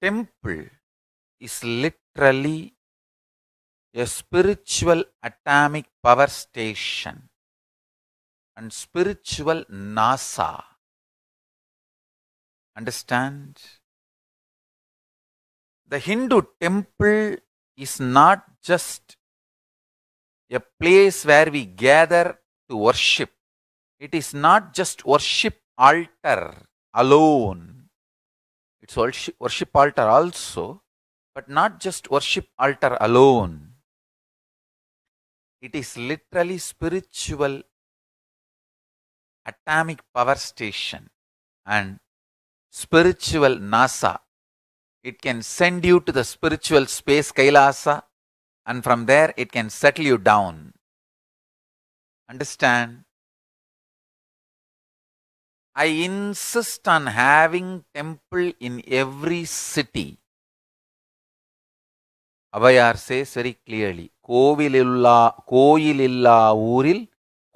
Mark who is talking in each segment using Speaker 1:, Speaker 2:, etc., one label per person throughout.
Speaker 1: temple is literally a spiritual atomic power station and spiritual NASA. Understand? The Hindu temple is not just a place where we gather to worship, it is not just worship altar alone its worship altar also, but not just worship altar alone. It is literally spiritual atomic power station and spiritual NASA. It can send you to the spiritual space Kailasa and from there it can settle you down. Understand? I insist on having temple in every city. Abayar says very clearly, Kovililla, கோயிலில்லா Uril,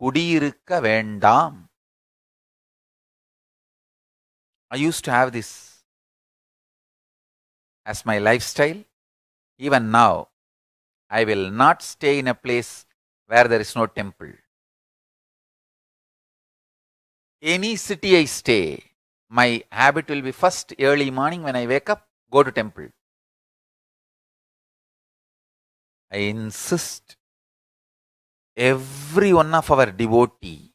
Speaker 1: குடியிருக்க vendam. I used to have this as my lifestyle. Even now, I will not stay in a place where there is no temple any city I stay, my habit will be first early morning when I wake up, go to temple. I insist every one of our devotee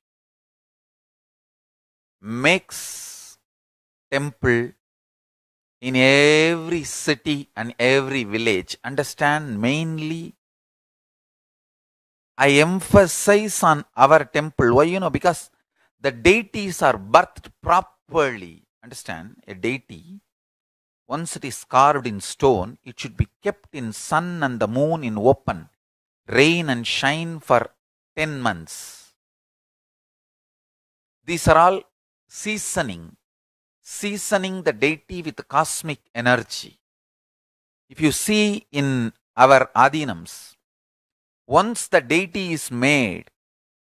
Speaker 1: makes temple in every city and every village. Understand mainly I emphasize on our temple. Why you know? Because the deities are birthed properly. Understand? A deity, once it is carved in stone, it should be kept in sun and the moon in open, rain and shine for 10 months. These are all seasoning, seasoning the deity with cosmic energy. If you see in our Adinams, once the deity is made,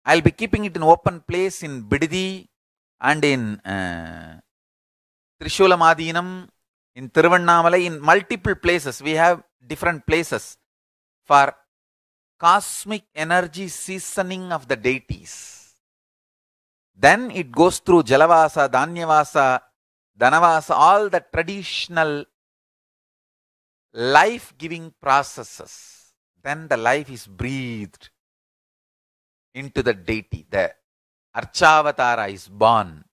Speaker 1: I will be keeping it in open place in Bididi and in uh, in Tiruvannamalai, in multiple places. We have different places for cosmic energy seasoning of the deities. Then it goes through Jalavasa, Danyavasa, Dhanavasa, all the traditional life giving processes. Then the life is breathed into the deity. The is born